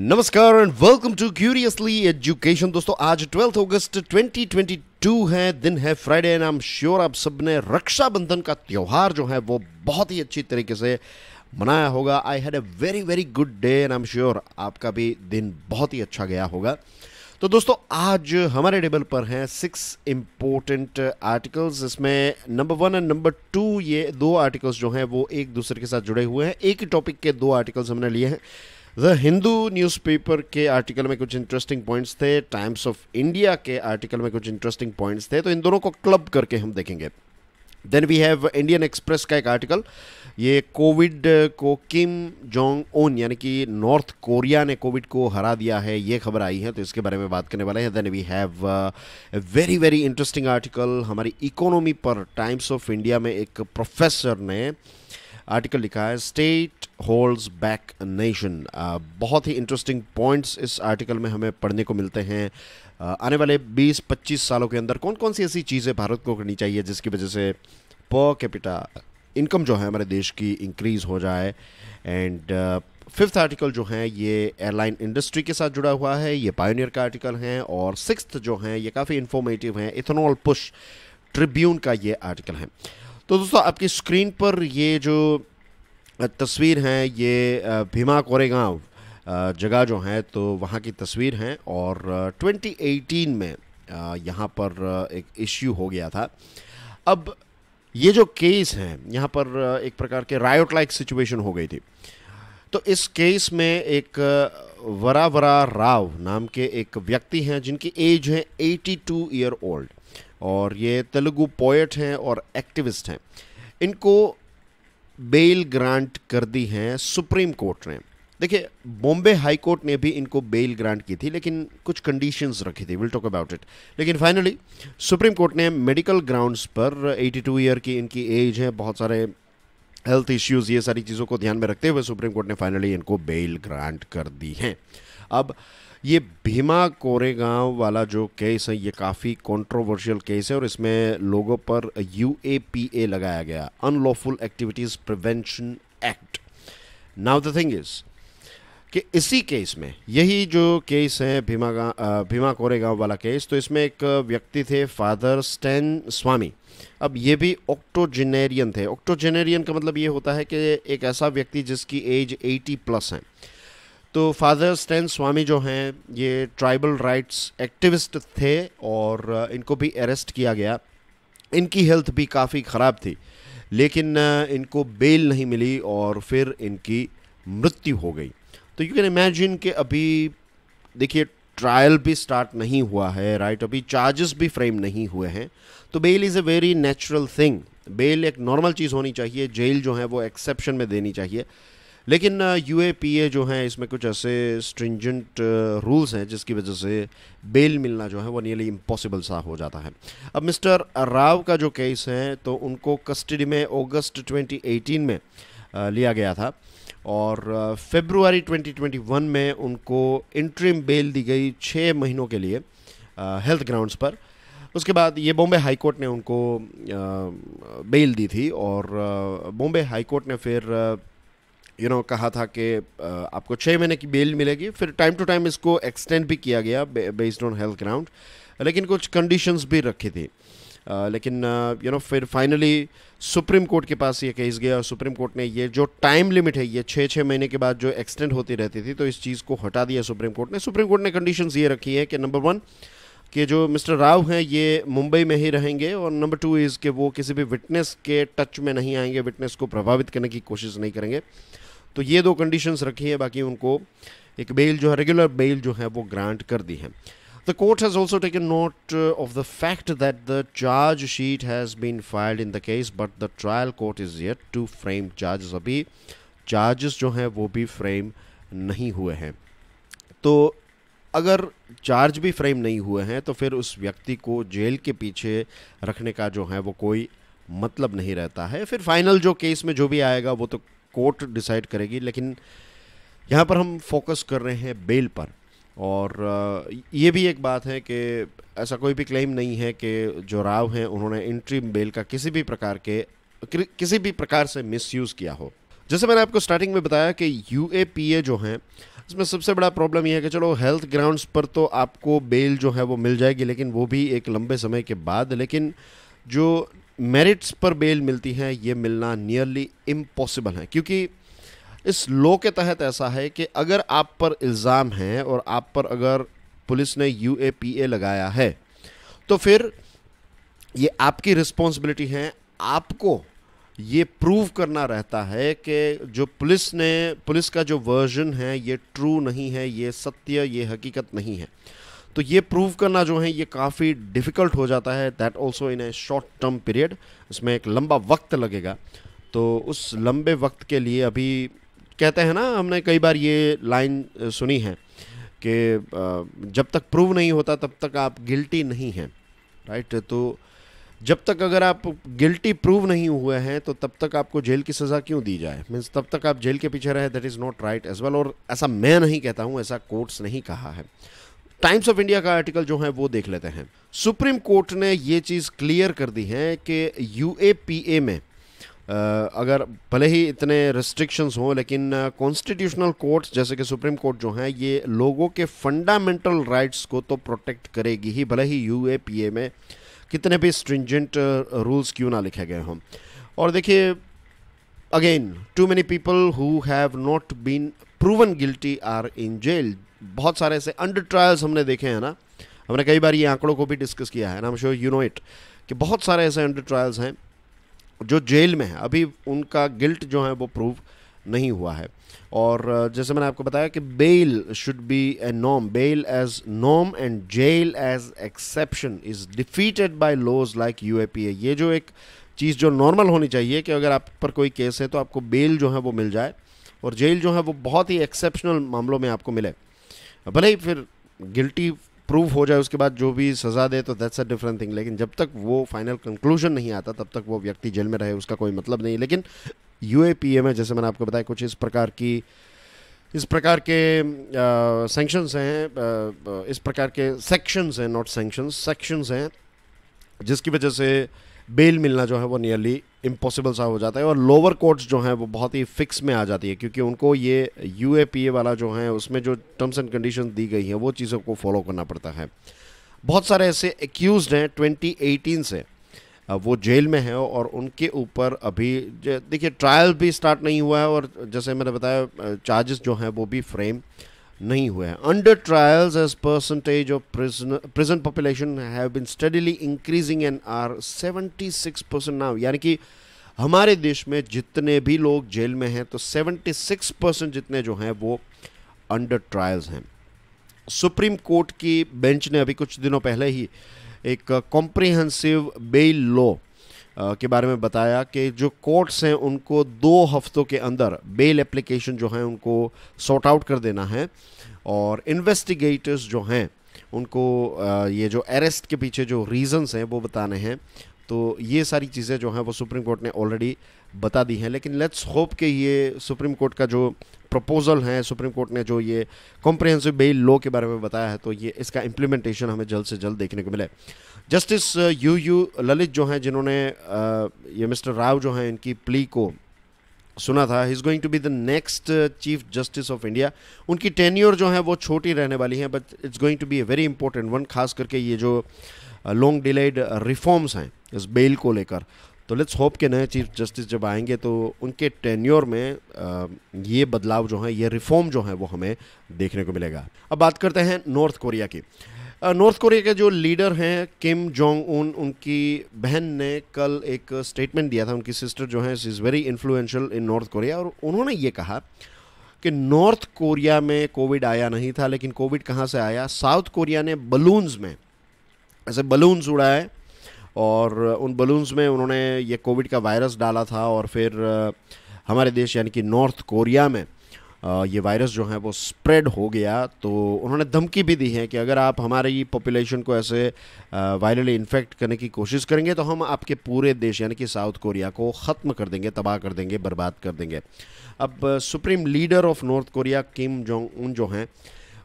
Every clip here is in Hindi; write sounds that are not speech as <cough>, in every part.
नमस्कार and welcome to curiously education दोस्तों आज ट्वेल्थ अगस्त 2022 है दिन है Friday and I am sure आप सबने रक्षाबंधन का त्यौहार जो है वो बहुत ही अच्छी तरीके से मनाया होगा I had a very very good day and I am sure आपका भी दिन बहुत ही अच्छा गया होगा तो दोस्तों आज हमारे टेबल पर हैं सिक्स इम्पोर्टेंट आर्टिकल्स इसमें number one and number two ये दो आर्टिकल्स जो हैं वो एक दूसरे के साथ जुड़े हुए हैं एक ही टॉपिक के दो आर्टिकल्स हमने लिए हैं द हिंदू न्यूज़पेपर के आर्टिकल में कुछ इंटरेस्टिंग पॉइंट्स थे टाइम्स ऑफ इंडिया के आर्टिकल में कुछ इंटरेस्टिंग पॉइंट्स थे तो इन दोनों को क्लब करके हम देखेंगे then we have Indian Express का एक आर्टिकल ये कोविड को किम जोंग ओन यानी कि नॉर्थ कोरिया ने कोविड को हरा दिया है ये खबर आई है तो इसके बारे में बात करने वाले हैं then we have very very interesting article हमारी इकोनॉमी पर टाइम्स ऑफ इंडिया में एक प्रोफेसर ने uh, आर्टिकल लिखा है स्टेट होल्ड्स बैक नेशन बहुत ही इंटरेस्टिंग पॉइंट्स इस आर्टिकल में हमें पढ़ने को मिलते हैं uh, आने वाले 20-25 सालों के अंदर कौन कौन सी ऐसी चीज़ें भारत को करनी चाहिए जिसकी वजह से पर कैपिटा इनकम जो है हमारे देश की इंक्रीज़ हो जाए एंड फिफ्थ आर्टिकल जो है ये एयरलाइन इंडस्ट्री के साथ जुड़ा हुआ है ये पायोनियर का आर्टिकल है और सिक्स्थ जो है ये काफ़ी इंफॉर्मेटिव है इथेनॉल पुश ट्रिब्यून का ये आर्टिकल है तो दोस्तों आपकी स्क्रीन पर ये जो तस्वीर हैं ये भीमा कोरेगांव जगह जो है तो वहाँ की तस्वीर हैं और 2018 में यहाँ पर एक इश्यू हो गया था अब ये जो केस हैं यहाँ पर एक प्रकार के रायोट लाइक सिचुएशन हो गई थी तो इस केस में एक वरावरा राव नाम के एक व्यक्ति हैं जिनकी एज है 82 ईयर ओल्ड और ये तेलुगु पोएट हैं और एक्टिविस्ट हैं इनको बेल ग्रांट कर दी हैं सुप्रीम कोर्ट ने देखिए बॉम्बे हाई कोर्ट ने भी इनको बेल ग्रांट की थी लेकिन कुछ कंडीशंस रखी थी विल टॉक अबाउट इट लेकिन फाइनली सुप्रीम कोर्ट ने मेडिकल ग्राउंड्स पर 82 ईयर की इनकी एज है बहुत सारे हेल्थ इश्यूज ये सारी चीज़ों को ध्यान में रखते हुए सुप्रीम कोर्ट ने फाइनली इनको बेल ग्रांट कर दी हैं अब ये भीमा कोरेगांव वाला जो केस है ये काफ़ी कंट्रोवर्शियल केस है और इसमें लोगों पर यू लगाया गया unlawful activities prevention act now the thing is कि इसी केस में यही जो केस है भीमा भीमा कोरेगांव वाला केस तो इसमें एक व्यक्ति थे फादर स्टैन स्वामी अब ये भी ऑक्टोजेनेरियन थे ऑक्टोजेनेरियन का मतलब ये होता है कि एक ऐसा व्यक्ति जिसकी एज 80 प्लस है तो फादर स्टैन स्वामी जो हैं ये ट्राइबल राइट्स एक्टिविस्ट थे और इनको भी अरेस्ट किया गया इनकी हेल्थ भी काफ़ी ख़राब थी लेकिन इनको बेल नहीं मिली और फिर इनकी मृत्यु हो गई तो यू कैन इमेजिन कि अभी देखिए ट्रायल भी स्टार्ट नहीं हुआ है राइट अभी चार्जेस भी फ्रेम नहीं हुए हैं तो bail is a very natural thing bail एक नॉर्मल चीज़ होनी चाहिए जेल जो है वो एक्सेप्शन में देनी चाहिए लेकिन यू जो हैं इसमें कुछ ऐसे स्ट्रिंजेंट रूल्स हैं जिसकी वजह से बेल मिलना जो है वो नियरली इम्पॉसिबल सा हो जाता है अब मिस्टर राव का जो केस है तो उनको कस्टडी में अगस्त 2018 में लिया गया था और फेब्रुवरी 2021 में उनको इंट्रीम बेल दी गई छः महीनों के लिए हेल्थ ग्राउंड्स पर उसके बाद ये बॉम्बे हाई कोर्ट ने उनको बेल दी थी और बॉम्बे हाई कोर्ट ने फिर यू नो कहा था कि आपको छः महीने की बेल मिलेगी फिर टाइम टू टाइम इसको एक्सटेंड भी किया गया बेस्ड ऑन हेल्थ ग्राउंड लेकिन कुछ कंडीशंस भी रखी थी लेकिन यू नो फिर फाइनली सुप्रीम कोर्ट के पास ये केस गया और सुप्रीम कोर्ट ने ये जो टाइम लिमिट है ये छः छः महीने के बाद जो एक्सटेंड होती रहती थी तो इस चीज़ को हटा दिया सुप्रीम कोर्ट ने सुप्रीम कोर्ट ने कंडीशन ये रखी है कि नंबर वन कि जो मिस्टर राव हैं ये मुंबई में ही रहेंगे और नंबर टू इज़ के वो किसी भी विटनेस के टच में नहीं आएंगे विटनेस को प्रभावित करने की कोशिश नहीं करेंगे तो ये दो कंडीशंस रखी है बाकी उनको एक बेल जो है रेगुलर बेल जो है वो ग्रांट कर दी है the court has also taken note of the fact that the charge sheet has been filed in the case but the trial court is yet to frame charges अभी चार्जेस जो हैं वो भी फ्रेम नहीं हुए हैं तो अगर चार्ज भी फ्रेम नहीं हुए हैं तो फिर उस व्यक्ति को जेल के पीछे रखने का जो है वो कोई मतलब नहीं रहता है फिर फाइनल जो केस में जो भी आएगा वो तो कोर्ट डिसाइड करेगी लेकिन यहाँ पर हम फोकस कर रहे हैं बेल पर और ये भी एक बात है कि ऐसा कोई भी क्लेम नहीं है कि जो राव हैं उन्होंने इंट्री बेल का किसी भी प्रकार के किसी भी प्रकार से मिसयूज़ किया हो जैसे मैंने आपको स्टार्टिंग में बताया कि यू जो हैं इसमें सबसे बड़ा प्रॉब्लम यह है कि चलो हेल्थ ग्राउंड्स पर तो आपको बेल जो है वो मिल जाएगी लेकिन वो भी एक लंबे समय के बाद लेकिन जो मेरिट्स पर बेल मिलती है ये मिलना नियरली इम्पॉसिबल है क्योंकि इस लॉ के तहत ऐसा है कि अगर आप पर इल्ज़ाम है और आप पर अगर पुलिस ने यू ए पी ए लगाया है तो फिर ये आपकी रिस्पॉन्सिबिलिटी है आपको ये प्रूव करना रहता है कि जो पुलिस ने पुलिस का जो वर्जन है ये ट्रू नहीं है ये सत्य ये हकीकत नहीं है तो ये प्रूव करना जो है ये काफ़ी डिफ़िकल्ट हो जाता है that also in a short term period उसमें एक लंबा वक्त लगेगा तो उस लंबे वक्त के लिए अभी कहते हैं ना हमने कई बार ये लाइन सुनी है कि जब तक प्रूव नहीं होता तब तक आप गिल्टी नहीं हैं राइट तो जब तक अगर आप गिल्टी प्रूव नहीं हुए हैं तो तब तक आपको जेल की सज़ा क्यों दी जाए मीन्स तब तक आप जेल के पीछे रहे that is not right as well और ऐसा मैं नहीं कहता हूँ ऐसा कोर्ट्स नहीं कहा है टाइम्स ऑफ इंडिया का आर्टिकल जो है वो देख लेते हैं सुप्रीम कोर्ट ने ये चीज़ क्लियर कर दी है कि यू में Uh, अगर भले ही इतने रिस्ट्रिक्शंस हों लेकिन कॉन्स्टिट्यूशनल कोर्ट जैसे कि सुप्रीम कोर्ट जो है ये लोगों के फंडामेंटल राइट्स को तो प्रोटेक्ट करेगी ही भले ही यू में कितने भी स्ट्रिंजेंट रूल्स क्यों ना लिखे गए हों और देखिए again too many people who have not been proven guilty are in jail बहुत सारे ऐसे अंडर ट्रायल्स हमने देखे हैं ना हमने कई बार ये आंकड़ों को भी डिस्कस किया है नाम श्योर यू नो इट कि बहुत सारे ऐसे अंडर ट्रायल्स हैं जो जेल में हैं अभी उनका गिल्ट जो है वो प्रूव नहीं हुआ है और जैसे मैंने आपको बताया कि bell should be A Nom bell as Nom and jail as exception is defeated by laws like you ये जो एक चीज़ जो नॉर्मल होनी चाहिए कि अगर आप पर कोई केस है तो आपको बेल जो है वो मिल जाए और जेल जो है वो बहुत ही एक्सेप्शनल मामलों में आपको मिले भले ही फिर गिल्टी प्रूव हो जाए उसके बाद जो भी सज़ा दे तो दैट्स अ डिफरेंट थिंग लेकिन जब तक वो फाइनल कंक्लूजन नहीं आता तब तक वो व्यक्ति जेल में रहे उसका कोई मतलब नहीं लेकिन यू में जैसे मैंने आपको बताया कुछ इस प्रकार की इस प्रकार के सेंक्शंस हैं इस प्रकार के सेक्शंस हैं नॉट सेंक्शंस सेक्शंस हैं जिसकी वजह से बेल मिलना जो है वो नियरली इम्पॉसिबल सा हो जाता है और लोअर कोर्ट्स जो हैं वो बहुत ही फिक्स में आ जाती है क्योंकि उनको ये यू वाला जो है उसमें जो टर्म्स एंड कंडीशन दी गई हैं वो चीज़ों को फॉलो करना पड़ता है बहुत सारे ऐसे एक्यूज हैं 2018 से वो जेल में है और उनके ऊपर अभी देखिए ट्रायल भी स्टार्ट नहीं हुआ है और जैसे मैंने बताया चार्जेस जो हैं वो भी फ्रेम नहीं हुए हैं under trials as percentage of present population have been steadily increasing and are 76 percent now यानी कि हमारे देश में जितने भी लोग जेल में हैं तो 76 परसेंट जितने जो हैं वो अंडर ट्रायल्स हैं सुप्रीम कोर्ट की बेंच ने अभी कुछ दिनों पहले ही एक कॉम्प्रिहेंसिव बेल लॉ के बारे में बताया कि जो कोर्ट्स हैं उनको दो हफ्तों के अंदर बेल एप्लीकेशन जो हैं उनको सॉर्ट आउट कर देना है और इन्वेस्टिगेटर्स जो हैं उनको ये जो अरेस्ट के पीछे जो रीजंस हैं वो बताने हैं तो ये सारी चीज़ें जो हैं वो सुप्रीम कोर्ट ने ऑलरेडी बता दी हैं लेकिन लेट्स होप कि ये सुप्रीम कोर्ट का जो प्रपोज़ल है सुप्रीम कोर्ट ने जो ये कॉम्प्रहेंसिव बेल लॉ के बारे में बताया है तो ये इसका इम्प्लीमेंटेशन हमें जल्द से जल्द देखने को मिले जस्टिस यू यू ललित जो हैं जिन्होंने uh, ये मिस्टर राव जो हैं इनकी प्ली को सुना था is going to be the next chief justice of India उनकी टेन्योर जो है वो छोटी रहने वाली है but it's going to be a very important one खास करके ये जो लॉन्ग डिलेड रिफॉर्म्स हैं इस बेल को लेकर तो लेट्स होप के नए चीफ जस्टिस जब आएंगे तो उनके टेन्योर में uh, ये बदलाव जो है ये रिफॉर्म जो है वो हमें देखने को मिलेगा अब बात करते हैं नॉर्थ कोरिया की नॉर्थ कोरिया के जो लीडर हैं किम जोंग उन उनकी बहन ने कल एक स्टेटमेंट दिया था उनकी सिस्टर जो है is very influential in North Korea और उन्होंने ये कहा कि नॉर्थ कोरिया में कोविड आया नहीं था लेकिन कोविड कहाँ से आया साउथ कोरिया ने बलून्स में ऐसे बलून्स उड़ाए और उन बलून्स में उन्होंने ये कोविड का वायरस डाला था और फिर हमारे देश यानी कि नॉर्थ कोरिया में ये वायरस जो है वो स्प्रेड हो गया तो उन्होंने धमकी भी दी है कि अगर आप हमारी पॉपुलेशन को ऐसे वायरली इन्फेक्ट करने की कोशिश करेंगे तो हम आपके पूरे देश यानी कि साउथ कोरिया को ख़त्म कर देंगे तबाह कर देंगे बर्बाद कर देंगे अब supreme leader of North Korea Kim Jong Un जो हैं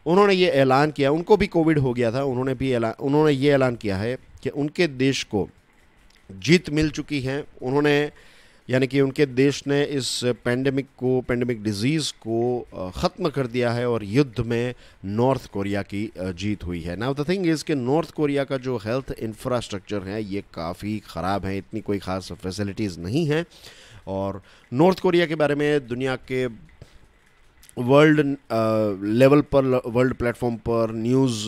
उन्होंने ये ऐलान किया उनको भी कोविड हो गया था उन्होंने भी ऐलान उन्होंने ये ऐलान किया है कि उनके देश को जीत मिल चुकी है उन्होंने यानी कि उनके देश ने इस पैंडमिक को पैंडमिक डिजीज़ को ख़त्म कर दिया है और युद्ध में नॉर्थ कोरिया की जीत हुई है नाउ द थिंग इज़ कि नॉर्थ कोरिया का जो हेल्थ इंफ्रास्ट्रक्चर है ये काफ़ी ख़राब है इतनी कोई ख़ास फैसिलिटीज़ नहीं हैं और नॉर्थ कोरिया के बारे में दुनिया के वर्ल्ड लेवल uh, पर वर्ल्ड प्लेटफॉर्म पर न्यूज़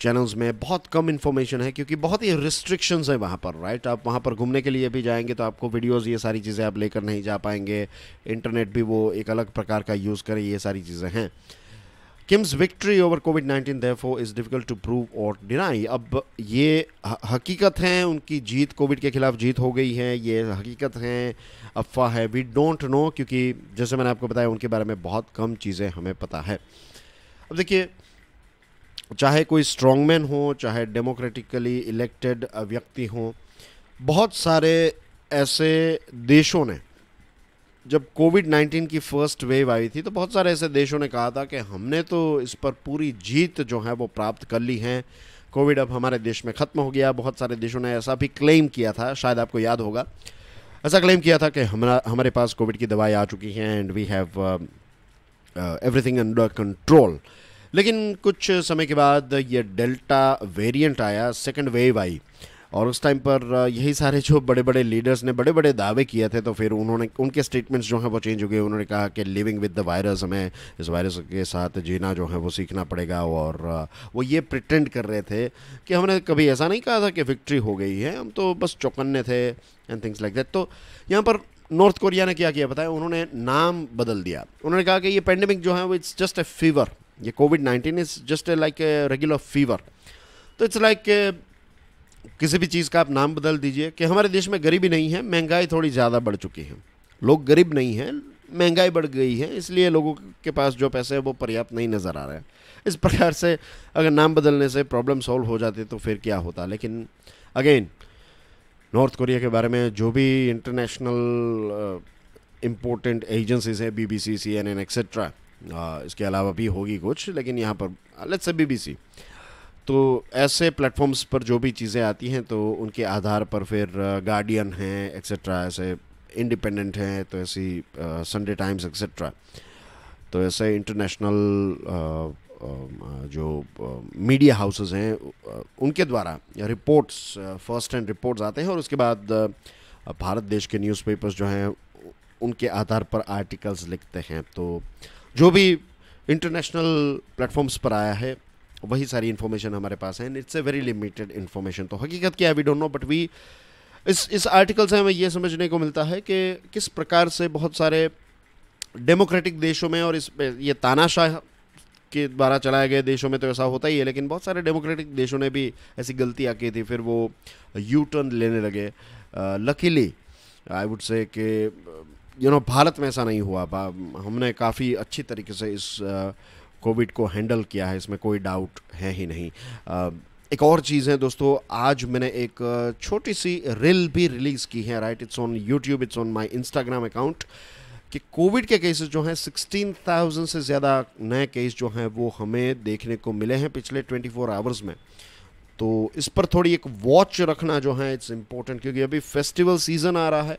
चैनल्स uh, में बहुत कम इन्फॉर्मेशन है क्योंकि बहुत ही रिस्ट्रिक्शंस है वहाँ पर राइट आप वहाँ पर घूमने के लिए भी जाएंगे तो आपको वीडियोस ये सारी चीज़ें आप लेकर नहीं जा पाएंगे इंटरनेट भी वो एक अलग प्रकार का यूज़ करें ये सारी चीज़ें हैं Kim's victory over covid nineteen देफो इज़ डिफ़िकल्ट टू प्रूव और डिनाई अब ये हकीकत हैं उनकी जीत कोविड के खिलाफ जीत हो गई है ये हकीकत हैं अफवाह है वी डोंट नो क्योंकि जैसे मैंने आपको बताया उनके बारे में बहुत कम चीज़ें हमें पता है अब देखिए चाहे कोई स्ट्रॉन्गमैन हो चाहे डेमोक्रेटिकली इलेक्टेड व्यक्ति हो बहुत सारे ऐसे देशों ने जब कोविड 19 की फर्स्ट वेव आई थी तो बहुत सारे ऐसे देशों ने कहा था कि हमने तो इस पर पूरी जीत जो है वो प्राप्त कर ली है कोविड अब हमारे देश में ख़त्म हो गया बहुत सारे देशों ने ऐसा भी क्लेम किया था शायद आपको याद होगा ऐसा क्लेम किया था कि हमारा हमारे पास कोविड की दवाई आ चुकी है and we have everything under control लेकिन कुछ समय के बाद ये डेल्टा वेरिएंट आया सेकेंड वेव आई और उस टाइम पर यही सारे जो बड़े बड़े लीडर्स ने बड़े बड़े दावे किए थे तो फिर उन्होंने उनके स्टेटमेंट्स जो हैं वो चेंज हो गए उन्होंने कहा कि लिविंग विद द वायरस हमें इस वायरस के साथ जीना जो है वो सीखना पड़ेगा और वो ये प्रिटेंड कर रहे थे कि हमने कभी ऐसा नहीं कहा था कि विक्ट्री हो गई है हम तो बस चौकन्ने थे एंड थिंग्स लाइक दैट तो यहाँ पर नॉर्थ कोरिया ने क्या किया बताया उन्होंने नाम बदल दिया उन्होंने कहा कि ये पेंडेमिक जो है वो इट्स जस्ट ए फीवर ये covid nineteen is just like a regular fever तो इट्स लाइक किसी भी चीज़ का आप नाम बदल दीजिए कि हमारे देश में गरीबी नहीं है महंगाई थोड़ी ज़्यादा बढ़ चुकी है लोग गरीब नहीं हैं महंगाई बढ़ गई है इसलिए लोगों के पास जो पैसे हैं वो पर्याप्त नहीं नज़र आ रहे हैं इस प्रकार से अगर नाम बदलने से प्रॉब्लम सॉल्व हो जाती तो फिर क्या होता लेकिन अगेन नॉर्थ कोरिया के बारे में जो भी इंटरनेशनल इम्पोर्टेंट एजेंसीज हैं B B C C N N etcetera इसके अलावा भी होगी कुछ लेकिन यहाँ पर लेट्स से बी बी सी तो ऐसे प्लेटफॉर्म्स पर जो भी चीज़ें आती हैं तो उनके आधार पर फिर गार्डियन uh, हैं एक्सेट्रा ऐसे इंडिपेंडेंट हैं तो ऐसी संडे टाइम्स एक्सेट्रा तो ऐसे इंटरनेशनल uh, um, uh, जो मीडिया हाउसेस हैं उनके द्वारा रिपोर्ट्स फर्स्ट हैंड रिपोर्ट्स आते हैं और उसके बाद भारत देश के न्यूज़पेपर्स जो हैं उनके आधार पर आर्टिकल्स लिखते हैं तो जो भी इंटरनेशनल प्लेटफॉर्म्स पर आया है वही सारी इन्फॉर्मेशन हमारे पास है and it's a very limited information तो हकीकत क्या we don't know but we इस इस आर्टिकल से हमें यह समझने को मिलता है कि किस प्रकार से बहुत सारे डेमोक्रेटिक देशों में और इस ये तानाशाह के द्वारा चलाए गए देशों में तो ऐसा होता ही है लेकिन बहुत सारे डेमोक्रेटिक देशों ने भी ऐसी गलतियाँ की थी फिर वो यू टर्न लेने लगे लकीली आई वुड से कि यू नो भारत में ऐसा नहीं हुआ हमने काफ़ी अच्छी तरीके से इस uh, कोविड को हैंडल किया है इसमें कोई डाउट है ही नहीं एक और चीज़ है दोस्तों आज मैंने एक छोटी सी रिल भी रिलीज़ की है right it's on YouTube it's on my Instagram account कि कोविड के केसेस जो हैं 16,000 से ज़्यादा नए केस जो हैं वो हमें देखने को मिले हैं पिछले 24 आवर्स में तो इस पर थोड़ी एक वॉच रखना जो है इट्स इम्पोर्टेंट क्योंकि अभी फेस्टिवल सीज़न आ रहा है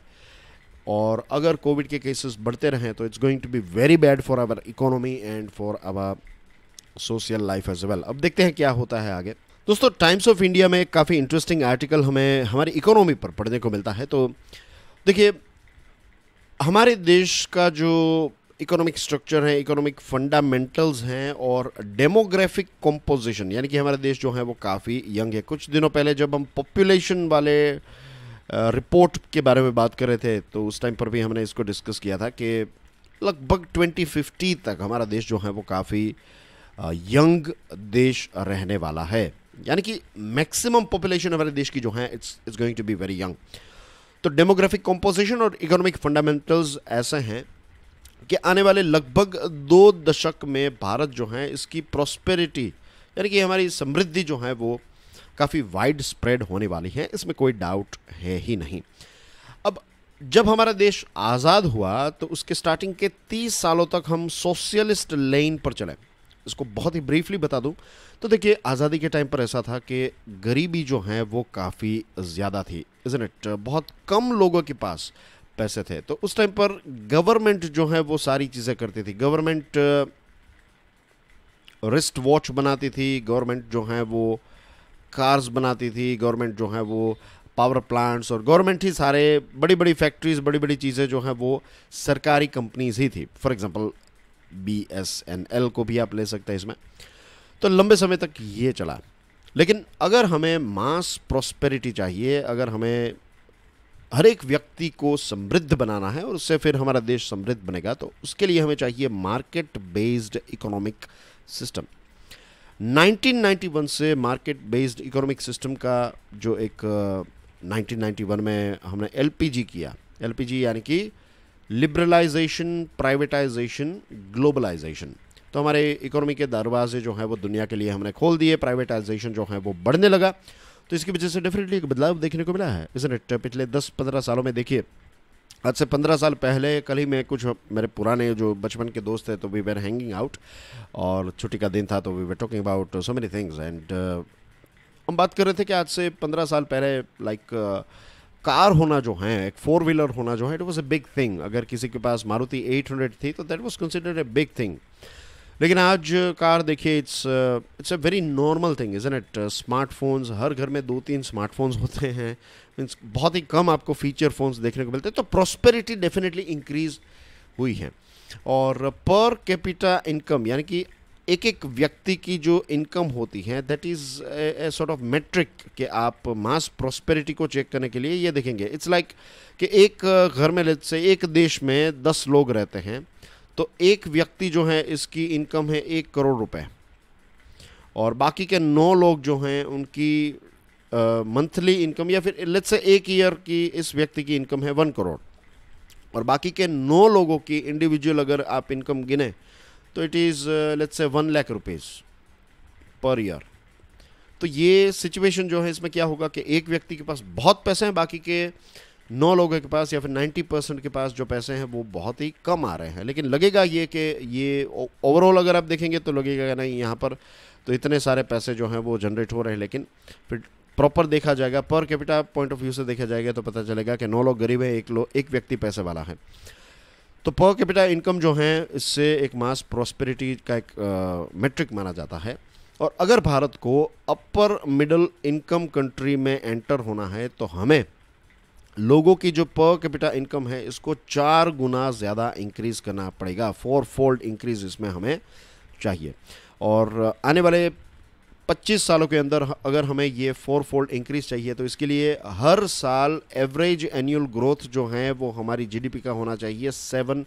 और अगर कोविड के केसेस बढ़ते रहें तो it's going to be very bad for our economy and for our social life as well अब देखते हैं क्या होता है आगे दोस्तों टाइम्स ऑफ इंडिया में काफ़ी इंटरेस्टिंग आर्टिकल हमें हमारी इकोनॉमी पर पढ़ने को मिलता है तो देखिए हमारे देश का जो इकोनॉमिक स्ट्रक्चर है इकोनॉमिक फंडामेंटल्स हैं और डेमोग्राफिक कंपोजिशन यानी कि हमारा देश जो है वो काफ़ी यंग है कुछ दिनों पहले जब हम पॉपुलेशन वाले रिपोर्ट के बारे में बात कर रहे थे तो उस टाइम पर भी हमने इसको डिस्कस किया था कि लगभग 2050 तक हमारा देश जो है वो काफ़ी यंग देश रहने वाला है यानी कि मैक्सिमम पॉपुलेशन हमारे देश की जो है it's it's going to be very young तो डेमोग्राफिक कॉम्पोजिशन और इकोनॉमिक फंडामेंटल्स ऐसे हैं कि आने वाले लगभग दो दशक में भारत जो है इसकी प्रॉस्पेरिटी यानी कि हमारी समृद्धि जो है वो काफ़ी वाइड स्प्रेड होने वाली है इसमें कोई डाउट है ही नहीं अब जब हमारा देश आज़ाद हुआ तो उसके स्टार्टिंग के 30 सालों तक हम सोशलिस्ट लेन पर चले इसको बहुत ही ब्रीफली बता दूं तो देखिए आज़ादी के टाइम पर ऐसा था कि गरीबी जो है वो काफ़ी ज़्यादा थी इज़न इट बहुत कम लोगों के पास पैसे थे तो उस टाइम पर गवर्नमेंट जो है वो सारी चीज़ें करती थी गवर्नमेंट रिस्ट वॉच बनाती थी गवर्नमेंट जो है वो कार्स बनाती थी गवर्नमेंट जो है वो पावर प्लांट्स और गवर्नमेंट ही सारे बड़ी बड़ी फैक्ट्रीज बड़ी बड़ी चीज़ें जो हैं वो सरकारी कंपनीज ही थी for example B S N L को भी आप ले सकते हैं इसमें तो लंबे समय तक ये चला लेकिन अगर हमें मास प्रॉस्पेरिटी चाहिए अगर हमें हर एक व्यक्ति को समृद्ध बनाना है और उससे फिर हमारा देश समृद्ध बनेगा तो उसके लिए हमें चाहिए मार्केट बेस्ड इकोनॉमिक सिस्टम 1991 से मार्केट बेस्ड इकोनॉमिक सिस्टम का जो एक 1991 में हमने एलपीजी किया एलपीजी यानी कि लिबरलाइजेशन प्राइवेटाइजेशन ग्लोबलाइजेशन तो हमारे इकोनॉमी के दरवाजे जो हैं वो दुनिया के लिए हमने खोल दिए प्राइवेटाइजेशन जो है वो बढ़ने लगा तो इसकी वजह से डेफिनेटली एक बदलाव देखने को मिला है इसने पिछले 10-15 सालों में देखिए आज से पंद्रह साल पहले कल ही मैं कुछ मेरे पुराने जो बचपन के दोस्त थे तो वी वेर हैंगिंग आउट और छुट्टी का दिन था तो we were talking about so many things and हम बात कर रहे थे कि आज से पंद्रह साल पहले लाइक like, uh, कार होना जो है एक फोर व्हीलर होना जो है it was a big thing अगर किसी के पास मारुति 800 थी तो that was considered a big thing लेकिन आज कार देखिए it's it's a very normal thing isn't smartphones हर घर में दो तीन स्मार्टफोन्स होते हैं मीन्स बहुत ही कम आपको फीचर फ़ोन्स देखने को मिलते हैं तो प्रॉस्पेरिटी डेफिनेटली इंक्रीज हुई है और पर कैपिटा इनकम यानी कि एक एक व्यक्ति की जो इनकम होती है that is a sort of metric कि आप मास प्रॉस्पेरिटी को चेक करने के लिए ये देखेंगे इट्स लाइक like कि एक घर में लेट से एक देश में दस लोग रहते हैं तो एक व्यक्ति जो है इसकी इनकम है एक करोड़ रुपए और बाकी के नौ लोग जो हैं उनकी मंथली इनकम या फिर लेट्स से एक ईयर की इस व्यक्ति की इनकम है वन करोड़ और बाकी के नौ लोगों की इंडिविजुअल अगर आप इनकम गिने तो it is let's say one lakh rupees per year तो ये सिचुएशन जो है इसमें क्या होगा कि एक व्यक्ति के पास बहुत पैसे हैं बाकी के नौ लोगों के पास या फिर नाइन्टी परसेंट के पास जो पैसे हैं वो बहुत ही कम आ रहे हैं लेकिन लगेगा ये कि ये ओवरऑल अगर आप देखेंगे तो लगेगा नहीं यहाँ पर तो इतने सारे पैसे जो हैं वो जनरेट हो रहे हैं लेकिन फिर प्रॉपर देखा जाएगा per capita point of view से देखा जाएगा तो पता चलेगा कि नौ लोग गरीब हैं एक लोग एक व्यक्ति पैसे वाला है तो पर कैपिटा इनकम जो है इससे एक मास प्रॉस्पेरिटी का एक मेट्रिक माना जाता है और अगर भारत को अपर मिडल इनकम कंट्री में एंटर होना है तो हमें लोगों की जो पर कैपिटा इनकम है इसको चार गुना ज़्यादा इंक्रीज करना पड़ेगा फोर फोल्ड इंक्रीज इसमें हमें चाहिए और आने वाले 25 सालों के अंदर अगर हमें ये फोर फोल्ड इंक्रीज चाहिए तो इसके लिए हर साल एवरेज एनुअल ग्रोथ जो है वो हमारी जीडीपी का होना चाहिए सेवन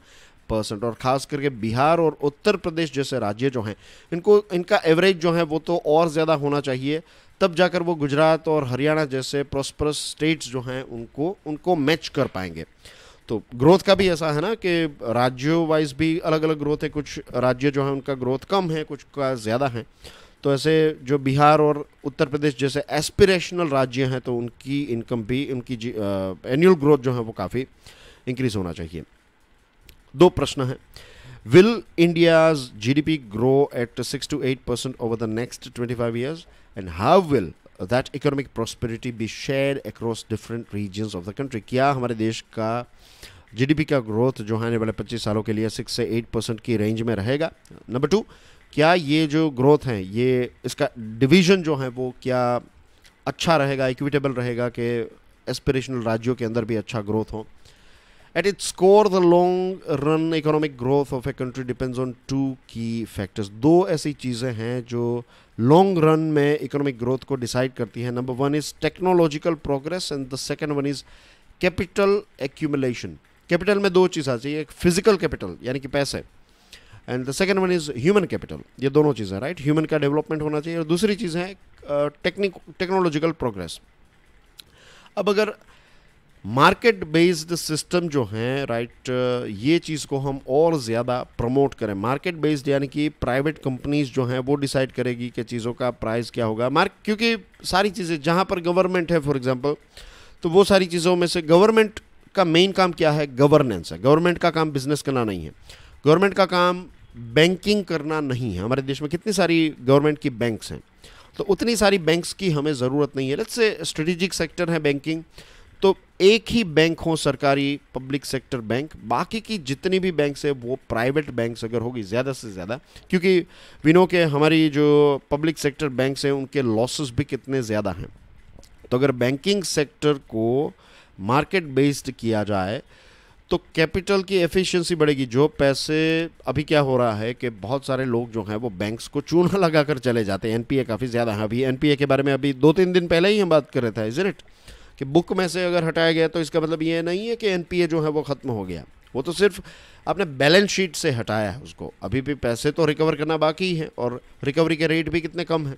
परसेंट और ख़ास करके बिहार और उत्तर प्रदेश जैसे राज्य जो हैं इनको इनका एवरेज जो है वो तो और ज़्यादा होना चाहिए तब जाकर वो गुजरात और हरियाणा जैसे प्रॉस्परस स्टेट्स जो हैं उनको उनको मैच कर पाएंगे तो ग्रोथ का भी ऐसा है ना कि राज्यों वाइज भी अलग अलग ग्रोथ है कुछ राज्य जो हैं उनका ग्रोथ कम है कुछ का ज़्यादा है तो ऐसे जो बिहार और उत्तर प्रदेश जैसे एस्पिरेशनल राज्य हैं तो उनकी इनकम भी उनकी एनुअल ग्रोथ जो है वो काफ़ी इंक्रीज़ होना चाहिए दो प्रश्न हैं Will India's GDP grow at 6 to 8 percent over the next 25 years? And how will that economic prosperity be shared across different regions of the country? क्या हमारे देश का gdp का growth जो आने वाले 25 सालों के लिए 6 से 8 परसेंट की रेंज में रहेगा नंबर टू क्या ये जो ग्रोथ है ये इसका डिवीजन जो है वो क्या अच्छा रहेगा इक्विटेबल रहेगा कि एस्पिरेशनल राज्यों के अंदर भी अच्छा ग्रोथ हो At its core, the long run economic growth of a country depends on two key factors. दो ऐसी चीज़ें हैं जो लॉन्ग रन में इकोनॉमिक ग्रोथ को डिसाइड करती हैं number one is technological progress and the second one is capital accumulation capital में दो चीज़ आ चाहिए एक फिजिकल कैपिटल यानी कि पैसे and the second one is human capital ये दोनों चीज़ें राइट ह्यूमन का डेवलपमेंट होना चाहिए और दूसरी चीज़ है टेक्निक टेक्नोलॉजिकल प्रोग्रेस अब अगर मार्केट बेस्ड सिस्टम जो हैं राइट ये चीज़ को हम और ज़्यादा प्रमोट करें मार्केट बेस्ड यानी कि प्राइवेट कंपनीज जो हैं वो डिसाइड करेगी कि चीज़ों का प्राइस क्या होगा मार्क क्योंकि सारी चीज़ें जहाँ पर गवर्नमेंट है फॉर एग्जांपल तो वो सारी चीज़ों में से गवर्नमेंट का मेन काम क्या है गवर्नेंस है गवर्नमेंट का काम बिजनेस करना नहीं है गवर्नमेंट का काम बैंकिंग करना नहीं है हमारे देश में कितनी सारी गवर्नमेंट की बैंक्स हैं तो उतनी सारी बैंक्स की हमें ज़रूरत नहीं है लेट्स से स्ट्रेटेजिक सेक्टर है बैंकिंग तो एक ही बैंक हो सरकारी पब्लिक सेक्टर बैंक बाकी की जितनी भी बैंक है वो प्राइवेट बैंक अगर होगी ज़्यादा से ज़्यादा क्योंकि विनो के हमारी जो पब्लिक सेक्टर बैंक हैं उनके लॉसेस भी कितने ज़्यादा हैं तो अगर बैंकिंग सेक्टर को मार्केट बेस्ड किया जाए तो कैपिटल की एफिशिएंसी बढ़ेगी जो पैसे अभी क्या हो रहा है कि बहुत सारे लोग जो हैं वो बैंक्स को चूना <laughs> लगा कर चले जाते हैं एनपीए काफ़ी ज़्यादा है अभी एनपीए के बारे में अभी दो तीन दिन पहले ही हम बात कर रहे थे इज इट कि बुक में से अगर हटाया गया तो इसका मतलब ये नहीं है कि एन जो है वो ख़त्म हो गया वो तो सिर्फ आपने बैलेंस शीट से हटाया है उसको अभी भी पैसे तो रिकवर करना बाकी है और रिकवरी के रेट भी कितने कम हैं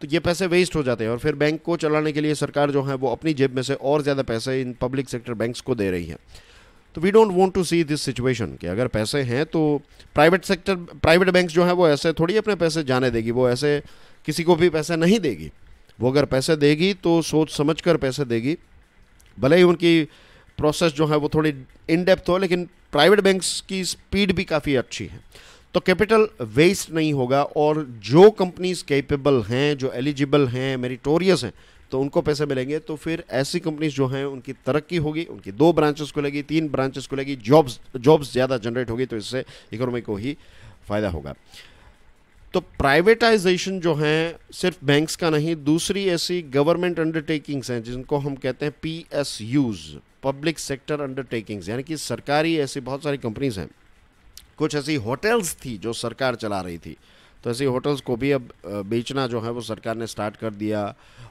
तो ये पैसे वेस्ट हो जाते हैं और फिर बैंक को चलाने के लिए सरकार जो है वो अपनी जेब में से और ज़्यादा पैसे इन पब्लिक सेक्टर बैंक्स को दे रही है तो we don't want to see this situation कि अगर पैसे हैं तो प्राइवेट सेक्टर प्राइवेट बैंक जो है वो ऐसे थोड़ी अपने पैसे जाने देगी वो ऐसे किसी को भी पैसे नहीं देगी वो अगर पैसे देगी तो सोच समझ कर पैसे देगी भले ही उनकी प्रोसेस जो है वो थोड़ी इन डेप्थ हो लेकिन प्राइवेट बैंक्स की स्पीड भी काफ़ी अच्छी है तो कैपिटल वेस्ट नहीं होगा और जो कंपनीज कैपेबल हैं जो एलिजिबल हैं मेरिटोरियस हैं तो उनको पैसे मिलेंगे तो फिर ऐसी कंपनीज जो हैं उनकी तरक्की होगी उनकी दो ब्रांचेस को लगी तीन ब्रांचेस को लगी जॉब्स जॉब्स ज़्यादा जनरेट होगी तो इससे इकोनॉमी को ही फ़ायदा होगा तो प्राइवेटाइजेशन जो है सिर्फ बैंक्स का नहीं दूसरी ऐसी गवर्नमेंट अंडरटेकिंग्स हैं जिनको हम कहते हैं P S Us public sector undertakings यानी कि सरकारी ऐसी बहुत सारी कंपनीज हैं कुछ ऐसी होटल्स थी जो सरकार चला रही थी तो ऐसी होटल्स को भी अब बेचना जो है वो सरकार ने स्टार्ट कर दिया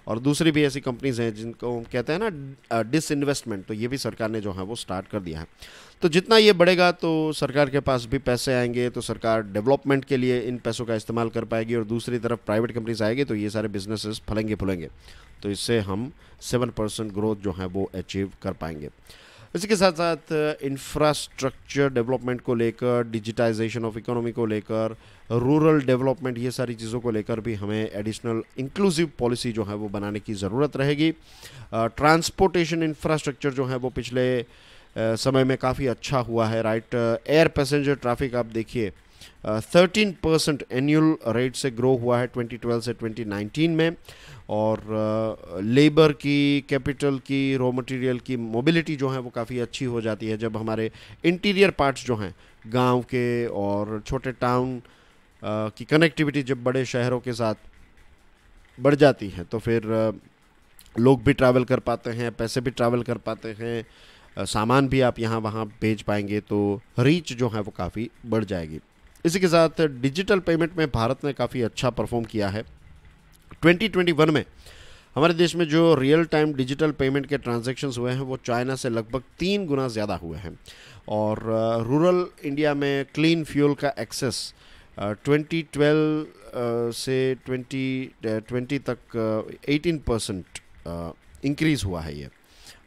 और दूसरी भी ऐसी कंपनीज हैं जिनको हम कहते हैं ना डिस तो ये भी सरकार ने जो है वो स्टार्ट कर दिया है तो जितना ये बढ़ेगा तो सरकार के पास भी पैसे आएंगे तो सरकार डेवलपमेंट के लिए इन पैसों का इस्तेमाल कर पाएगी और दूसरी तरफ प्राइवेट कंपनीज आएगी तो ये सारे बिजनेसेस फलेंगे फुलेंगे तो इससे हम सेवन परसेंट ग्रोथ जो है वो अचीव कर पाएंगे इसी के साथ साथ इंफ्रास्ट्रक्चर डेवलपमेंट को लेकर डिजिटाइजेशन ऑफ इकोनॉमी को लेकर रूरल डेवलपमेंट ये सारी चीज़ों को लेकर भी हमें एडिशनल इंक्लूसिव पॉलिसी जो है वो बनाने की ज़रूरत रहेगी ट्रांसपोर्टेशन uh, इंफ्रास्ट्रक्चर जो है वो पिछले समय में काफ़ी अच्छा हुआ है राइट एयर पैसेंजर ट्रैफिक आप देखिए थर्टीन परसेंट एनुअल रेट से ग्रो हुआ है 2012 से 2019 में और लेबर uh, की कैपिटल की रॉ मटेरियल की मोबिलिटी जो है वो काफ़ी अच्छी हो जाती है जब हमारे इंटीरियर पार्ट्स जो हैं गांव के और छोटे टाउन uh, की कनेक्टिविटी जब बड़े शहरों के साथ बढ़ जाती है तो फिर uh, लोग भी ट्रैवल कर पाते हैं पैसे भी ट्रैवल कर पाते हैं सामान भी आप यहाँ वहाँ भेज पाएंगे तो रीच जो है वो काफ़ी बढ़ जाएगी इसी के साथ डिजिटल पेमेंट में भारत ने काफ़ी अच्छा परफॉर्म किया है 2021 में हमारे देश में जो रियल टाइम डिजिटल पेमेंट के ट्रांजेक्शन हुए हैं वो चाइना से लगभग तीन गुना ज़्यादा हुए हैं और रूरल इंडिया में क्लीन फ्यूल का एक्सेस 2012 से 2020 तक 18 परसेंट इंक्रीज़ हुआ है ये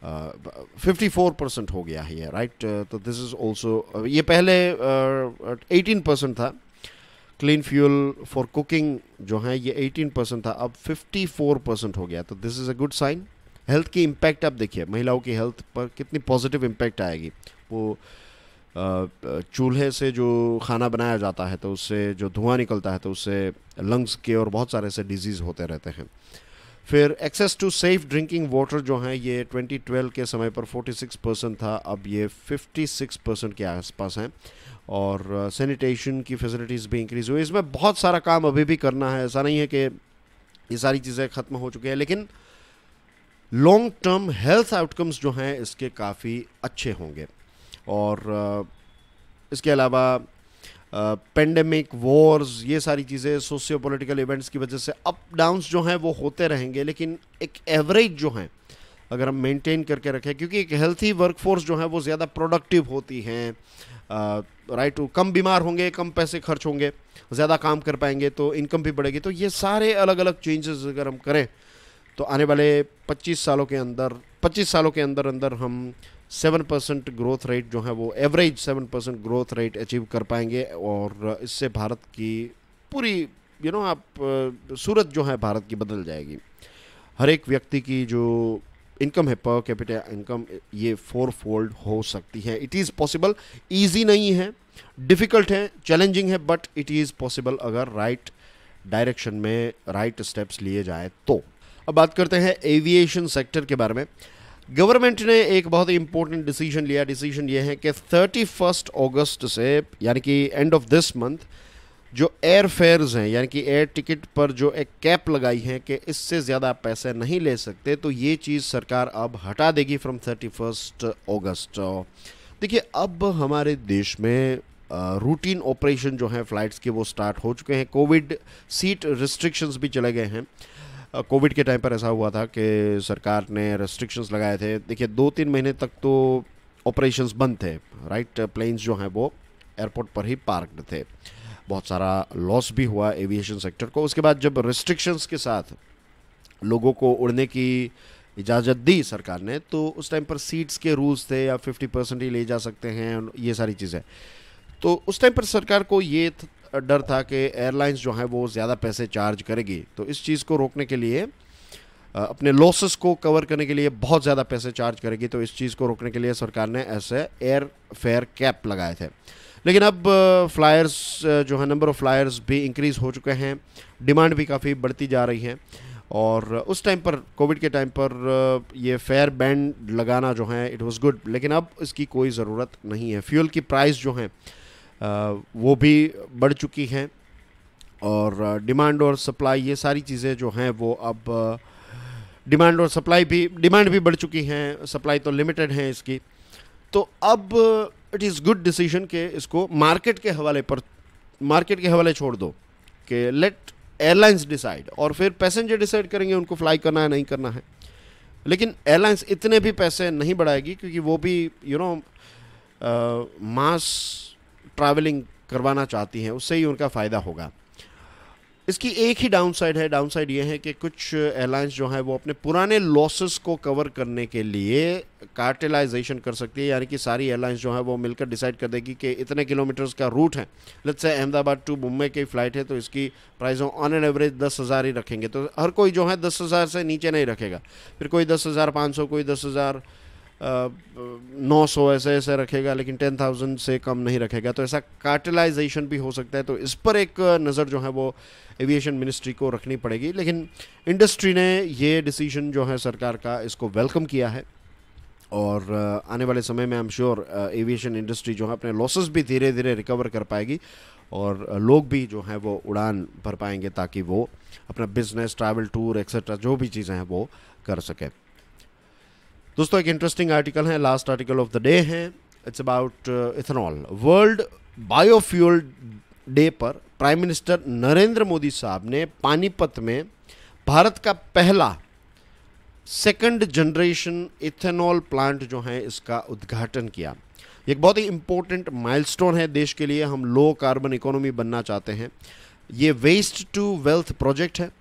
फिफ्टी फोर परसेंट हो गया है ये राइट uh, तो दिस इज़ ऑल्सो ये पहले एटीन uh, परसेंट था क्लीन फ्यूल फॉर कुकिंग जो है ये एटीन परसेंट था अब फिफ्टी फोर परसेंट हो गया तो this is a good sign health की इम्पैक्ट आप देखिए महिलाओं की हेल्थ पर कितनी पॉजिटिव इम्पैक्ट आएगी वो uh, चूल्हे से जो खाना बनाया जाता है तो उससे जो धुआं निकलता है तो उससे लंग्स के और बहुत सारे ऐसे डिजीज़ होते रहते हैं फिर access to safe drinking water जो है ये 2012 के समय पर 46 परसेंट था अब ये 56 परसेंट के आसपास हैं और सैनिटेशन uh, की फैसिलिटीज़ भी इंक्रीज़ हुई इसमें बहुत सारा काम अभी भी करना है ऐसा नहीं है कि ये सारी चीज़ें ख़त्म हो चुकी हैं लेकिन लॉन्ग टर्म हेल्थ आउटकम्स जो हैं इसके काफ़ी अच्छे होंगे और uh, इसके अलावा पेंडेमिक वॉर्स ये सारी चीज़ें सोशियो पोलिटिकल इवेंट्स की वजह से अप डाउंस जो हैं वो होते रहेंगे लेकिन एक एवरेज जो है अगर हम मेंटेन करके रखें क्योंकि एक हेल्थी वर्कफोर्स जो है वो ज़्यादा प्रोडक्टिव होती हैं राइट टू कम बीमार होंगे कम पैसे खर्च होंगे ज़्यादा काम कर पाएंगे तो इनकम भी बढ़ेगी तो ये सारे अलग अलग चेंजेस अगर हम करें तो आने वाले 25 सालों के अंदर 25 सालों के अंदर अंदर हम सेवन परसेंट ग्रोथ रेट जो है वो average seven percent growth rate achieve कर पाएंगे और इससे भारत की पूरी यू नो आप सूरत जो है भारत की बदल जाएगी हर एक व्यक्ति की जो इनकम है पर कैपिटल इनकम ये फोर फोल्ड हो सकती है इट इज़ पॉसिबल ईजी नहीं है डिफ़िकल्ट है चैलेंजिंग है बट इट इज़ पॉसिबल अगर राइट right डायरेक्शन में राइट स्टेप्स लिए जाए तो अब बात करते हैं एविएशन सेक्टर के बारे में गवर्नमेंट ने एक बहुत ही इंपॉर्टेंट डिसीजन लिया डिसीजन ये है कि थर्टी फर्स्ट ऑगस्ट से यानी कि एंड ऑफ दिस मंथ जो एयर फेयर्स हैं यानी कि एयर टिकट पर जो एक कैप लगाई है कि इससे ज़्यादा पैसे नहीं ले सकते तो ये चीज़ सरकार अब हटा देगी फ्रॉम थर्टी फर्स्ट ऑगस्ट देखिए अब हमारे देश में रूटीन ऑपरेशन जो है फ़्लाइट्स के वो स्टार्ट हो चुके हैं कोविड सीट रिस्ट्रिक्शंस भी चले गए हैं कोविड के टाइम पर ऐसा हुआ था कि सरकार ने रेस्ट्रिक्शंस लगाए थे देखिए दो तीन महीने तक तो ऑपरेशंस बंद थे राइट प्लेन्स जो हैं वो एयरपोर्ट पर ही पार्कड थे बहुत सारा लॉस भी हुआ एविएशन सेक्टर को उसके बाद जब रेस्ट्रिक्शंस के साथ लोगों को उड़ने की इजाज़त दी सरकार ने तो उस टाइम पर सीट्स के रूल्स थे या फिफ्टी परसेंट ही ले जा सकते हैं ये सारी चीज़ें तो उस टाइम पर सरकार को ये डर था कि एयरलाइंस जो हैं वो ज़्यादा पैसे चार्ज करेगी तो इस चीज़ को रोकने के लिए अपने लॉसेस को कवर करने के लिए बहुत ज़्यादा पैसे चार्ज करेगी तो इस चीज़ को रोकने के लिए सरकार ने ऐसे एयर फेयर कैप लगाए थे लेकिन अब फ्लायर्स जो है नंबर ऑफ़ फ्लायर्स भी इंक्रीज़ हो चुके हैं डिमांड भी काफ़ी बढ़ती जा रही है और उस टाइम पर कोविड के टाइम पर ये फेयर बैंड लगाना जो है इट वाज गुड लेकिन अब इसकी कोई ज़रूरत नहीं है फ्यूल की प्राइस जो है वो भी बढ़ चुकी हैं और डिमांड और सप्लाई ये सारी चीज़ें जो हैं वो अब डिमांड और सप्लाई भी डिमांड भी बढ़ चुकी हैं सप्लाई तो लिमिटेड हैं इसकी तो अब इट इज़ गुड डिसीजन के इसको मार्केट के हवाले पर मार्केट के हवाले छोड़ दो कि लेट एयरलाइंस डिसाइड और फिर पैसेंजर डिसाइड करेंगे उनको फ्लाई करना है नहीं करना है लेकिन एयरलाइंस इतने भी पैसे नहीं बढ़ाएगी क्योंकि वो भी यू नो मास ट्रैवलिंग करवाना चाहती हैं उससे ही उनका फ़ायदा होगा इसकी एक ही डाउनसाइड है डाउनसाइड ये है कि कुछ एयरलाइंस जो हैं वो अपने पुराने लॉसेस को कवर करने के लिए कार्टेलाइजेशन कर सकती है यानी कि सारी एयरलाइंस जो हैं वो मिलकर डिसाइड कर देगी कि इतने किलोमीटर्स का रूट है let's say Ahmedabad to Mumbai की फ़्लाइट है तो इसकी प्राइस ऑन एन एवरेज दस हज़ार ही रखेंगे तो हर कोई जो है दस हज़ार से नीचे नहीं रखेगा फिर कोई दस हज़ार पाँच सौ कोई दस हज़ार नौ सौ ऐसे ऐसे रखेगा लेकिन टेन थाउजेंड से कम नहीं रखेगा तो ऐसा कार्टलाइजेशन भी हो सकता है तो इस पर एक नज़र जो है वो एविएशन मिनिस्ट्री को रखनी पड़ेगी लेकिन इंडस्ट्री ने ये डिसीजन जो है सरकार का इसको वेलकम किया है और आने वाले समय में I am sure aviation industry जो है अपने लॉसेस भी धीरे धीरे रिकवर कर पाएगी और लोग भी जो है वो उड़ान भर पाएंगे ताकि वो अपना बिजनेस ट्रैवल टूर एक्सेट्रा जो भी चीज़ें हैं वो कर सकें दोस्तों एक इंटरेस्टिंग आर्टिकल है last article of the day है it's about ethanol world biofuel day पर प्राइम मिनिस्टर नरेंद्र मोदी साहब ने पानीपत में भारत का पहला सेकंड जनरेशन इथेनॉल प्लांट जो है इसका उद्घाटन किया एक बहुत ही इंपॉर्टेंट माइलस्टोन है देश के लिए हम लो कार्बन इकोनॉमी बनना चाहते हैं ये वेस्ट टू वेल्थ प्रोजेक्ट है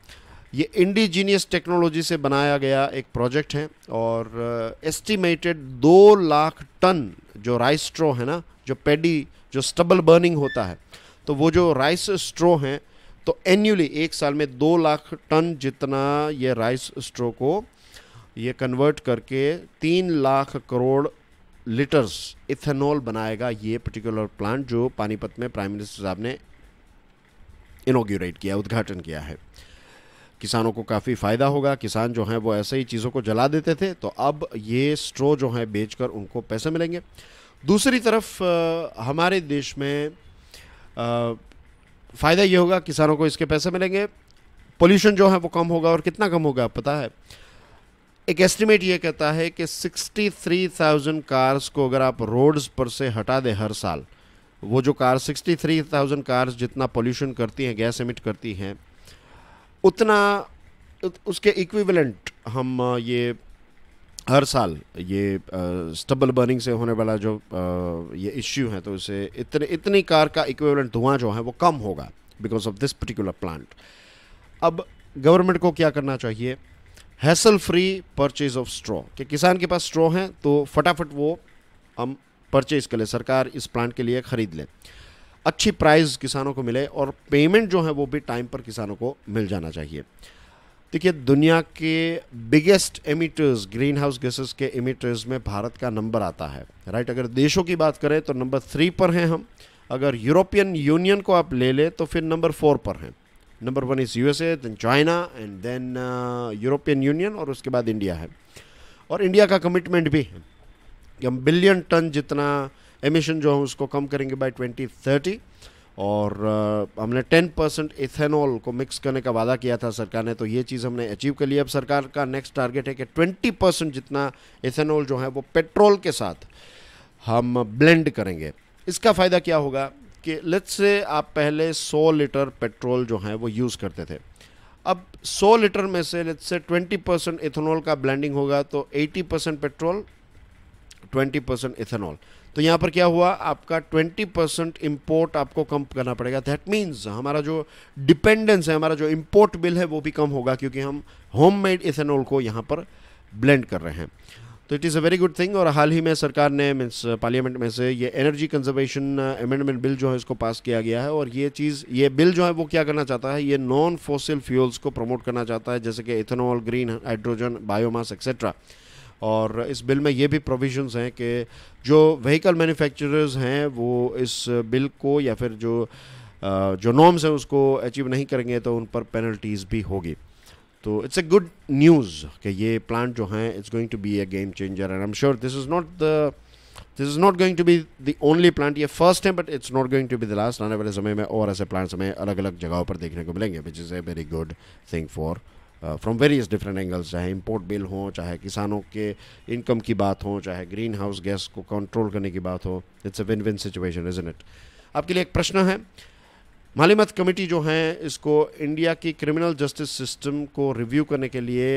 ये इंडिजीनियस टेक्नोलॉजी से बनाया गया एक प्रोजेक्ट है और एस्टिमेटेड uh, दो लाख टन जो राइस स्ट्रो है ना जो पेडी जो स्टबल बर्निंग होता है तो वो जो राइस स्ट्रो हैं तो एनुअली एक साल में दो लाख टन जितना ये राइस स्ट्रो को ये कन्वर्ट करके तीन लाख करोड़ लीटर्स इथेनॉल बनाएगा ये पर्टिकुलर प्लांट जो पानीपत में प्राइम मिनिस्टर साहब ने इनोग्यूरेट किया उद्घाटन किया है किसानों को काफ़ी फ़ायदा होगा किसान जो हैं वो ऐसे ही चीज़ों को जला देते थे तो अब ये स्ट्रो जो हैं बेच उनको पैसे मिलेंगे दूसरी तरफ हमारे देश में फ़ायदा ये होगा किसानों को इसके पैसे मिलेंगे पोल्यूशन जो है वो कम होगा और कितना कम होगा पता है एक एस्टिमेट ये कहता है कि 63,000 कार्स को अगर आप रोड्स पर से हटा दें हर साल वो जो कार 63,000 कार्स जितना पोल्यूशन करती हैं गैस एमिट करती हैं उतना उसके इक्विवेलेंट हम ये हर साल ये स्टबल बर्निंग से होने वाला जो आ, ये इश्यू है तो उसे इतने इतनी कार का इक्विवेलेंट धुआं जो है वो कम होगा because of this particular plant अब गवर्नमेंट को क्या करना चाहिए hassle free purchase of straw कि किसान के पास स्ट्रॉ हैं तो फटाफट वो हम परचेज कर लें सरकार इस प्लांट के लिए ख़रीद ले अच्छी प्राइस किसानों को मिले और पेमेंट जो है वो भी टाइम पर किसानों को मिल जाना चाहिए देखिए दुनिया के biggest emitters green house gases के एमिटर्स में भारत का नंबर आता है राइट अगर देशों की बात करें तो नंबर थ्री पर हैं हम अगर यूरोपियन यूनियन को आप ले लें तो फिर नंबर फोर पर हैं number one is USA then China and then European Union और उसके बाद इंडिया है और इंडिया का कमिटमेंट भी है कि हम बिलियन टन जितना एमिशन जो है उसको कम करेंगे बाय 2030 और आ, हमने 10 परसेंट इथेनॉल को मिक्स करने का वादा किया था सरकार ने तो ये चीज़ हमने अचीव कर लिया अब सरकार का नेक्स्ट टारगेट है कि 20 परसेंट जितना इथेनॉल जो है वो पेट्रोल के साथ हम ब्लेंड करेंगे इसका फ़ायदा क्या होगा कि लेट्स से आप पहले 100 लीटर पेट्रोल जो है वो यूज़ करते थे अब 100 लीटर में से लेट्स से 20 परसेंट इथेनॉल का ब्लेंडिंग होगा तो 80 परसेंट पेट्रोल 20 परसेंट इथेनॉल तो यहाँ पर क्या हुआ आपका 20 परसेंट इम्पोर्ट आपको कम करना पड़ेगा दैट मीन्स हमारा जो डिपेंडेंस है हमारा जो इम्पोर्ट बिल है वो भी कम होगा क्योंकि हम होम मेड इथेनॉल को यहाँ पर ब्लेंड कर रहे हैं तो it is a very good thing और हाल ही में सरकार ने मीन्स पार्लियामेंट में से ये एनर्जी कंजर्वेशन अमेंडमेंट बिल जो है इसको पास किया गया है और ये चीज़ ये बिल जो है वो क्या करना चाहता है ये नॉन फोसिल फ्यूल्स को प्रमोट करना चाहता है जैसे कि ethanol green hydrogen biomass etcetera और इस बिल में ये भी प्रोविजंस हैं कि जो व्हीकल मैन्युफैक्चरर्स हैं वो इस बिल को या फिर जो जो नॉर्म्स हैं उसको अचीव नहीं करेंगे तो उन पर पेनल्टीज़ भी होगी तो इट्स अ गुड न्यूज़ कि ये प्लांट जो हैं it's going to be a game changer and I am sure this is not the this is not going to be the only plant ये फर्स्ट है but it's not going to be the last आने वाले समय में और ऐसे प्लांट्स हमें अलग अलग जगहों पर देखने को मिलेंगे which is a very good thing for from various different angles चाहे इम्पोर्ट बिल हो चाहे किसानों के इनकम की बात हो चाहे ग्रीन हाउस गैस को कंट्रोल करने की बात हो it's a win win situation is it आपके लिए एक प्रश्न है मालिमत कमेटी जो है इसको इंडिया की क्रिमिनल जस्टिस सिस्टम को रिव्यू करने के लिए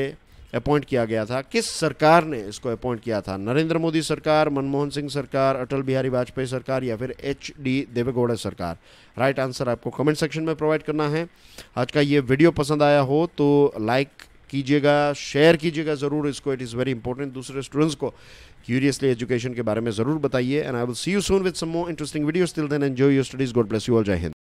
अपॉइंट किया गया था किस सरकार ने इसको अपॉइंट किया था नरेंद्र मोदी सरकार मनमोहन सिंह सरकार अटल बिहारी वाजपेयी सरकार या फिर एच डी देवेगौड़ा सरकार राइट आंसर आपको कमेंट सेक्शन में प्रोवाइड करना है आज का ये वीडियो पसंद आया हो तो लाइक कीजिएगा शेयर कीजिएगा ज़रूर इसको इट इज़ वेरी इंपॉर्टेंट दूसरे स्टूडेंट्स को क्यूरियसली एजुकेशन के बारे में ज़रूर बताइए and I will see you soon with some more interesting videos till then enjoy your studies God bless you all Jai Hind